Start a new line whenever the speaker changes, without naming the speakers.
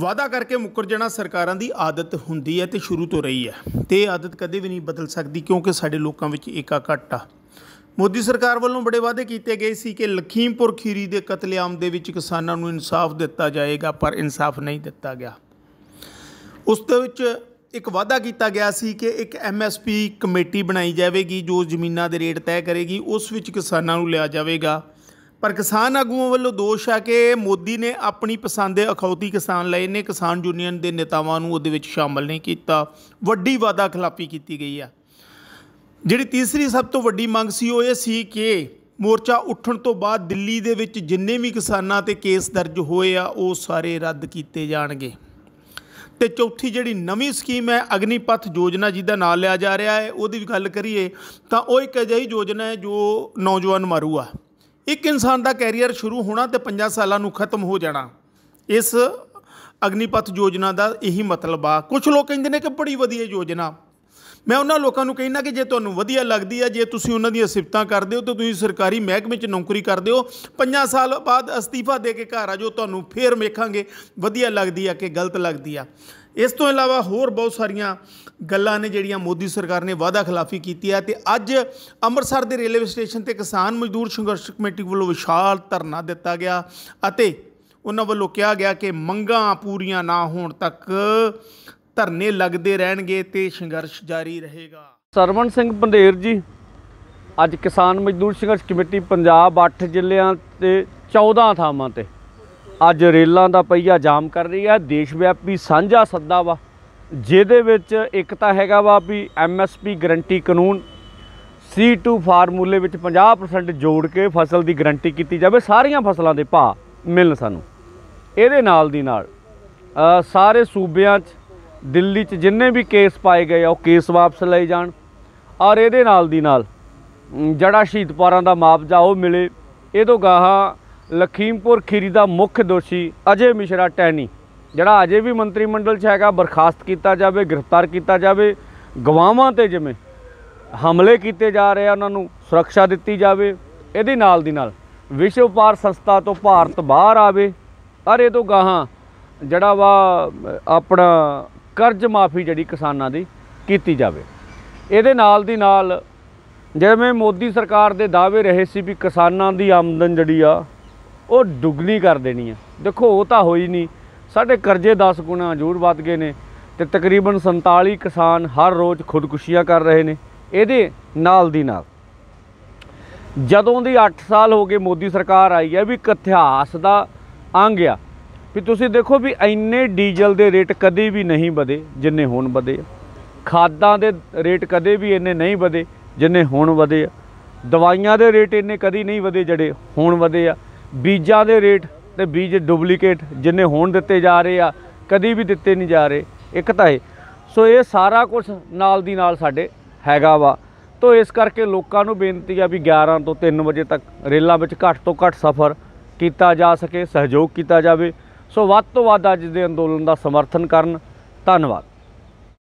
ਵਾਦਾ ਕਰਕੇ ਮੁੱਕਰ ਜਾਣਾ ਸਰਕਾਰਾਂ ਦੀ ਆਦਤ ਹੁੰਦੀ ਹੈ ਤੇ ਸ਼ੁਰੂ ਤੋਂ ਰਹੀ ਹੈ ਤੇ ਇਹ ਆਦਤ ਕਦੇ ਵੀ ਨਹੀਂ ਬਦਲ ਸਕਦੀ ਕਿਉਂਕਿ ਸਾਡੇ ਲੋਕਾਂ ਵਿੱਚ ਏਕਾ ਆ ਮੋਦੀ ਸਰਕਾਰ ਵੱਲੋਂ ਬੜੇ ਵਾਅਦੇ ਕੀਤੇ ਗਏ ਸੀ ਕਿ ਲਖੀਮਪੁਰ ਖੀਰੀ ਦੇ ਕਤਲੇਆਮ ਦੇ ਵਿੱਚ ਕਿਸਾਨਾਂ ਨੂੰ ਇਨਸਾਫ ਦਿੱਤਾ ਜਾਏਗਾ ਪਰ ਇਨਸਾਫ ਨਹੀਂ ਦਿੱਤਾ ਗਿਆ ਉਸ ਦੇ ਵਿੱਚ ਇੱਕ ਵਾਅਦਾ ਕੀਤਾ ਗਿਆ ਸੀ ਕਿ ਇੱਕ ਐਮਐਸਪੀ ਕਮੇਟੀ ਬਣਾਈ ਜਾਵੇਗੀ ਜੋ ਜ਼ਮੀਨਾਂ ਦੇ ਰੇਟ ਤੈਅ ਕਰੇਗੀ ਉਸ ਵਿੱਚ ਕਿਸਾਨਾਂ ਨੂੰ ਲਿਆ ਜਾਵੇਗਾ ਪਰ ਕਿਸਾਨ ਆਗੂਆਂ ਵੱਲੋਂ ਦੋਸ਼ ਆ ਕਿ ਮੋਦੀ ਨੇ ਆਪਣੀ ਪਸੰਦ ਦੇ ਅਖੌਤੀ ਕਿਸਾਨ ਲਏ ਨੇ ਕਿਸਾਨ ਯੂਨੀਅਨ ਦੇ ਨੇਤਾਵਾਂ ਨੂੰ ਉਹਦੇ ਵਿੱਚ ਸ਼ਾਮਲ ਨਹੀਂ ਕੀਤਾ ਵੱਡੀ ਵਾਦਾ ਖਿਲਾਫੀ ਕੀਤੀ ਗਈ ਆ ਜਿਹੜੀ ਤੀਸਰੀ ਸਭ ਤੋਂ ਵੱਡੀ ਮੰਗ ਸੀ ਉਹ ਇਹ ਸੀ ਕਿ ਮੋਰਚਾ ਉੱਠਣ ਤੋਂ ਬਾਅਦ ਦਿੱਲੀ ਦੇ ਵਿੱਚ ਜਿੰਨੇ ਵੀ ਕਿਸਾਨਾਂ ਤੇ ਕੇਸ ਦਰਜ ਹੋਏ ਆ ਉਹ ਸਾਰੇ ਰੱਦ ਕੀਤੇ ਜਾਣਗੇ ਤੇ ਚੌਥੀ ਜਿਹੜੀ ਨਵੀਂ ਸਕੀਮ ਹੈ ਅਗਨੀਪਥ ਯੋਜਨਾ ਜਿਹਦਾ ਨਾਮ ਲਿਆ ਜਾ ਰਿਹਾ ਹੈ ਉਹਦੀ ਵੀ ਗੱਲ ਕਰੀਏ ਤਾਂ ਉਹ ਇੱਕ ਅਜਿਹੀ ਯੋਜਨਾ ਹੈ ਜੋ ਨੌਜਵਾਨ ਮਾਰੂ ਆ ਇੱਕ ਇਨਸਾਨ ਦਾ ਕੈਰੀਅਰ ਸ਼ੁਰੂ ਹੋਣਾ ਤੇ 5 ਸਾਲਾਂ ਨੂੰ ਖਤਮ ਹੋ ਜਾਣਾ ਇਸ ਅਗਨੀਪਥ ਯੋਜਨਾ ਦਾ ਇਹੀ ਮਤਲਬ ਆ ਕੁਝ ਲੋਕ ਕਹਿੰਦੇ ਨੇ ਕਿ ਬੜੀ ਵਧੀਆ ਯੋਜਨਾ ਮੈਂ ਉਹਨਾਂ ਲੋਕਾਂ ਨੂੰ ਕਹਿੰਦਾ ਕਿ ਜੇ ਤੁਹਾਨੂੰ ਵਧੀਆ ਲੱਗਦੀ ਹੈ ਜੇ ਤੁਸੀਂ ਉਹਨਾਂ ਦੀਆਂ ਸਿਫਤਾਂ ਕਰਦੇ ਹੋ ਤਾਂ ਤੁਸੀਂ ਸਰਕਾਰੀ ਮਹਿਕਮੇ 'ਚ ਨੌਕਰੀ ਕਰਦੇ ਹੋ 5 ਸਾਲ ਬਾਅਦ ਅਸਤੀਫਾ ਦੇ ਕੇ ਘਰ ਆ ਜਾਓ ਤੁਹਾਨੂੰ ਫੇਰ ਵੇਖਾਂਗੇ ਵਧੀਆ ਲੱਗਦੀ ਆ ਕਿ ਗਲਤ ਲੱਗਦੀ ਆ ਇਸ ਤੋਂ ਇਲਾਵਾ ਹੋਰ ਬਹੁਤ ਸਾਰੀਆਂ ਗੱਲਾਂ ਨੇ ਜਿਹੜੀਆਂ ਮੋਦੀ ਸਰਕਾਰ ਨੇ ਵਾਅਦਾ ਖਿਲਾਫੀ ਕੀਤੀ ਹੈ ਤੇ ਅੱਜ ਅੰਮ੍ਰਿਤਸਰ ਦੇ ਰੇਲਵੇ ਸਟੇਸ਼ਨ ਤੇ ਕਿਸਾਨ ਮਜ਼ਦੂਰ ਸੰਘਰਸ਼ ਕਮੇਟੀ ਵੱਲੋਂ ਵਿਸ਼ਾਲ ਧਰਨਾ ਦਿੱਤਾ ਗਿਆ ਅਤੇ ਉਹਨਾਂ ਵੱਲੋਂ ਕਿਹਾ ਗਿਆ ਕਿ ਮੰਗਾਂ ਪੂਰੀਆਂ ਨਾ ਹੋਣ ਤੱਕ ਧਰਨੇ ਲੱਗਦੇ ਰਹਿਣਗੇ ਤੇ ਸੰਘਰਸ਼ ਜਾਰੀ ਰਹੇਗਾ
ਸਰਵਣ ਸਿੰਘ ਪੰਦੇਰ ਜੀ ਅੱਜ ਕਿਸਾਨ ਮਜ਼ਦੂਰ ਸੰਘਰਸ਼ ਕਮੇਟੀ ਪੰਜਾਬ 8 ਜ਼ਿਲ੍ਹਿਆਂ ਤੇ 14 ਥਾਵਾਂ ਤੇ ਅੱਜ ਰੇਲਾਂ ਦਾ ਪਈਆ ਜਾਮ ਕਰ ਰਹੀ ਹੈ ਦੇਸ਼ ਵਿਆਪੀ ਸਾਂਝਾ ਸੱਦਾ ਵਾ ਜਿਹਦੇ ਵਿੱਚ ਇੱਕ ਤਾਂ ਹੈਗਾ ਵਾ ਵੀ ਐਮਐਸਪੀ ਗਰੰਟੀ ਕਾਨੂੰਨ C2 ਫਾਰਮੂਲੇ ਵਿੱਚ 50% ਜੋੜ ਕੇ ਫਸਲ ਦੀ ਗਰੰਟੀ ਕੀਤੀ ਜਾਵੇ ਸਾਰੀਆਂ ਫਸਲਾਂ ਦੇ ਭਾਅ ਮਿਲਣ ਸਾਨੂੰ ਇਹਦੇ ਨਾਲ ਦੀ ਨਾਲ ਸਾਰੇ ਸੂਬਿਆਂ 'ਚ ਦਿੱਲੀ 'ਚ ਜਿੰਨੇ ਵੀ ਕੇਸ ਪਾਏ ਗਏ ਆ ਉਹ ਕੇਸ ਵਾਪਸ ਲਏ ਜਾਣ ਔਰ ਇਹਦੇ ਨਾਲ ਦੀ ਨਾਲ ਜੜਾ ਪਾਰਾਂ ਦਾ ਮਾਪਜਾ ਉਹ ਮਿਲੇ ਇਹ ਤੋਂ ਗਾਹਾਂ ਲਖੀਮਪੁਰ ਖੀਰੀ ਦਾ ਮੁੱਖ ਦੋਸ਼ੀ ਅਜੇ ਮਿਸ਼ਰਾ ਟੈਣੀ ਜਿਹੜਾ ਅਜੇ ਵੀ ਮੰਤਰੀ ਮੰਡਲ 'ਚ ਹੈਗਾ ਬਰਖਾਸਤ ਕੀਤਾ ਜਾਵੇ ਗ੍ਰਿਫਤਾਰ ਕੀਤਾ ਜਾਵੇ ਗਵਾਹਾਂ ਤੇ ਜਿਵੇਂ ਹਮਲੇ ਕੀਤੇ ਜਾ ਰਹੇ ਆ ਉਹਨਾਂ ਨੂੰ ਸੁਰੱਖਿਆ ਦਿੱਤੀ ਜਾਵੇ ਇਹਦੇ ਨਾਲ ਦੀ ਨਾਲ ਵਿਸ਼ਵ ਵਪਾਰ ਸੰਸਥਾ ਤੋਂ ਭਾਰਤ ਬਾਹਰ ਆਵੇ ਔਰ ਇਹ ਤੋਂ ਗਾਹਾਂ ਜਿਹੜਾ ਵਾ ਆਪਣਾ ਕਰਜ਼ ਮਾਫੀ ਜਿਹੜੀ ਕਿਸਾਨਾਂ ਦੀ ਕੀਤੀ ਜਾਵੇ ਇਹਦੇ ਨਾਲ ਦੀ ਨਾਲ ਜਿਵੇਂ ਮੋਦੀ ਸਰਕਾਰ ਦੇ ਦਾਅਵੇ ਰਹੇ ਸੀ ਵੀ ਕਿਸਾਨਾਂ ਦੀ ਆਮਦਨ ਜਿਹੜੀ ਆ ਉਹ ਦੁੱਗਣੀ ਕਰ ਦੇਣੀ ਆ ਦੇਖੋ ਉਹ ਤਾਂ ਹੋਈ ਨਹੀਂ ਸਾਡੇ ਕਰਜ਼ੇ 10 ਗੁਣਾ ਜ਼ਰੂਰ ਵੱਧ ਗਏ ਨੇ ਤੇ ਤਕਰੀਬਨ 47 ਕਿਸਾਨ ਹਰ ਰੋਜ਼ ਖੁਦਕੁਸ਼ੀਆਂ ਕਰ ਰਹੇ ਨੇ ਇਹਦੇ ਨਾਲ ਦੀ ਨਾਲ ਜਦੋਂ ਦੀ 8 ਸਾਲ ਹੋ ਗਏ ਮੋਦੀ ਸਰਕਾਰ ਆਈ ਹੈ ਵੀ ਇੱਕ ਇਤਿਹਾਸ ਦਾ ਅੰਗ ਆ ਵੀ ਤੁਸੀਂ ਦੇਖੋ ਵੀ ਇੰਨੇ ਡੀਜ਼ਲ ਦੇ ਰੇਟ ਕਦੇ ਵੀ ਨਹੀਂ ਵਧੇ ਜਿੰਨੇ ਹੁਣ ਵਧੇ ਆ ਖਾਦਾਂ ਦੇ ਰੇਟ ਕਦੇ ਵੀ ਇੰਨੇ ਨਹੀਂ ਵਧੇ ਜਿੰਨੇ ਹੁਣ ਵਧੇ ਆ ਦਵਾਈਆਂ ਦੇ ਰੇਟ ਇੰਨੇ ਕਦੀ ਨਹੀਂ ਵਧੇ ਜਿਹੜੇ ਹੁਣ ਵਧੇ ਆ ਬੀਜਾਂ ਦੇ ਰੇਟ ਤੇ ਬੀਜ ਡੁਪਲੀਕੇਟ ਜਿੰਨੇ ਹੁਣ ਦਿੱਤੇ ਜਾ ਰਹੇ ਆ ਕਦੀ ਵੀ ਦਿੱਤੇ ਨਹੀਂ ਜਾ ਰਹੇ ਇੱਕ ਤਾਂ ਇਹ ਸੋ ਇਹ ਸਾਰਾ ਕੁਝ ਨਾਲ ਦੀ ਨਾਲ ਸਾਡੇ ਹੈਗਾ ਵਾ ਤੋ ਇਸ ਕਰਕੇ ਲੋਕਾਂ ਨੂੰ ਬੇਨਤੀ ਆ ਵੀ 11 ਤੋਂ 3 ਵਜੇ ਤੱਕ ਰੇਲਾਂ ਵਿੱਚ ਘੱਟ ਤੋਂ ਘੱਟ ਸਫ਼ਰ ਕੀਤਾ ਜਾ ਸਕੇ ਸਹਿਯੋਗ ਕੀਤਾ ਜਾਵੇ ਸੋ ਵੱਧ ਤੋਂ ਵੱਧ ਅੱਜ ਦੇ ਅੰਦੋਲਨ ਦਾ ਸਮਰਥਨ ਕਰਨ ਧੰਨਵਾਦ